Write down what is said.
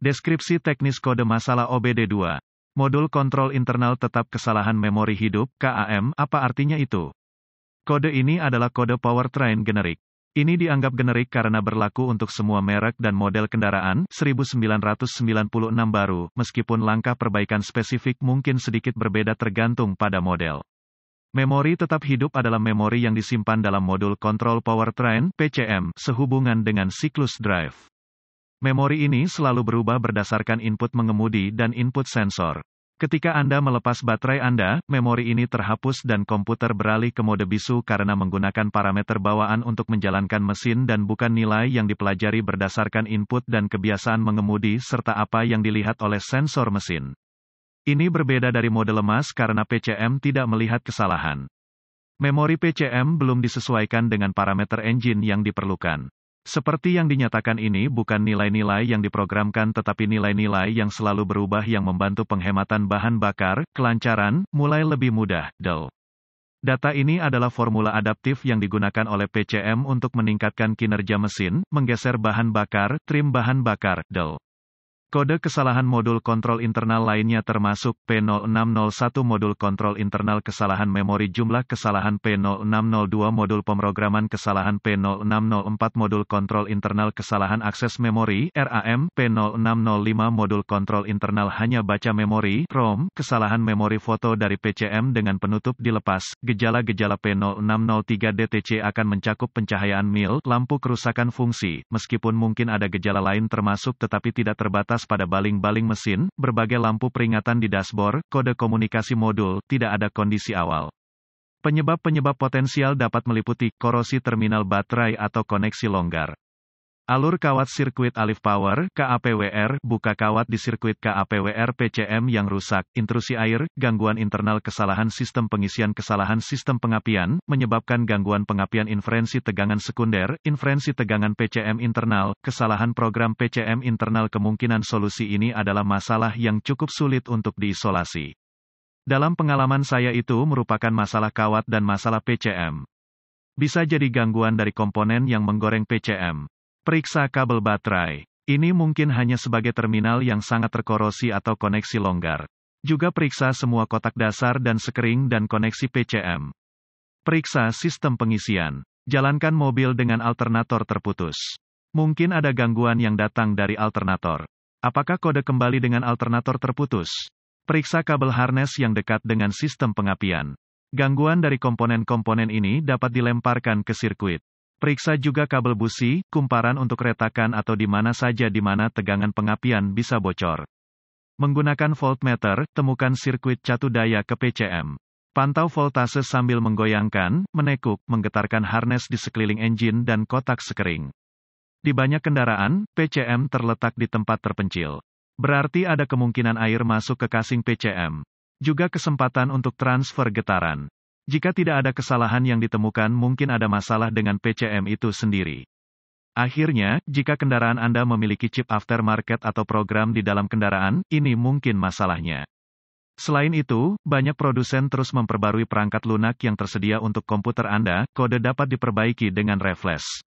Deskripsi teknis kode masalah OBD2. Modul kontrol internal tetap kesalahan memori hidup, KAM, apa artinya itu? Kode ini adalah kode powertrain generik. Ini dianggap generik karena berlaku untuk semua merek dan model kendaraan 1996 baru, meskipun langkah perbaikan spesifik mungkin sedikit berbeda tergantung pada model. Memori tetap hidup adalah memori yang disimpan dalam modul kontrol powertrain (PCM) sehubungan dengan siklus drive. Memori ini selalu berubah berdasarkan input mengemudi dan input sensor. Ketika Anda melepas baterai Anda, memori ini terhapus dan komputer beralih ke mode bisu karena menggunakan parameter bawaan untuk menjalankan mesin dan bukan nilai yang dipelajari berdasarkan input dan kebiasaan mengemudi serta apa yang dilihat oleh sensor mesin. Ini berbeda dari mode lemas karena PCM tidak melihat kesalahan. Memori PCM belum disesuaikan dengan parameter engine yang diperlukan. Seperti yang dinyatakan ini bukan nilai-nilai yang diprogramkan tetapi nilai-nilai yang selalu berubah yang membantu penghematan bahan bakar, kelancaran, mulai lebih mudah, del. Data ini adalah formula adaptif yang digunakan oleh PCM untuk meningkatkan kinerja mesin, menggeser bahan bakar, trim bahan bakar, del. Kode kesalahan modul kontrol internal lainnya termasuk P0601 modul kontrol internal kesalahan memori jumlah kesalahan P0602 modul pemrograman kesalahan P0604 modul kontrol internal kesalahan akses memori RAM P0605 modul kontrol internal hanya baca memori ROM kesalahan memori foto dari PCM dengan penutup dilepas gejala-gejala P0603 DTC akan mencakup pencahayaan mil lampu kerusakan fungsi meskipun mungkin ada gejala lain termasuk tetapi tidak terbatas terbatas pada baling-baling mesin, berbagai lampu peringatan di dashboard, kode komunikasi modul, tidak ada kondisi awal. Penyebab-penyebab potensial dapat meliputi korosi terminal baterai atau koneksi longgar. Alur kawat sirkuit Alif Power (KAPWR) buka kawat di sirkuit KAPWR PCM yang rusak, intrusi air, gangguan internal kesalahan sistem pengisian kesalahan sistem pengapian, menyebabkan gangguan pengapian inferensi tegangan sekunder, inferensi tegangan PCM internal, kesalahan program PCM internal kemungkinan solusi ini adalah masalah yang cukup sulit untuk diisolasi. Dalam pengalaman saya itu merupakan masalah kawat dan masalah PCM. Bisa jadi gangguan dari komponen yang menggoreng PCM. Periksa kabel baterai. Ini mungkin hanya sebagai terminal yang sangat terkorosi atau koneksi longgar. Juga periksa semua kotak dasar dan sekering dan koneksi PCM. Periksa sistem pengisian. Jalankan mobil dengan alternator terputus. Mungkin ada gangguan yang datang dari alternator. Apakah kode kembali dengan alternator terputus? Periksa kabel harness yang dekat dengan sistem pengapian. Gangguan dari komponen-komponen ini dapat dilemparkan ke sirkuit. Periksa juga kabel busi, kumparan untuk retakan atau di mana saja di mana tegangan pengapian bisa bocor. Menggunakan voltmeter, temukan sirkuit catu daya ke PCM. Pantau voltase sambil menggoyangkan, menekuk, menggetarkan harness di sekeliling engine dan kotak sekering. Di banyak kendaraan, PCM terletak di tempat terpencil. Berarti ada kemungkinan air masuk ke casing PCM. Juga kesempatan untuk transfer getaran. Jika tidak ada kesalahan yang ditemukan mungkin ada masalah dengan PCM itu sendiri. Akhirnya, jika kendaraan Anda memiliki chip aftermarket atau program di dalam kendaraan, ini mungkin masalahnya. Selain itu, banyak produsen terus memperbarui perangkat lunak yang tersedia untuk komputer Anda, kode dapat diperbaiki dengan refresh.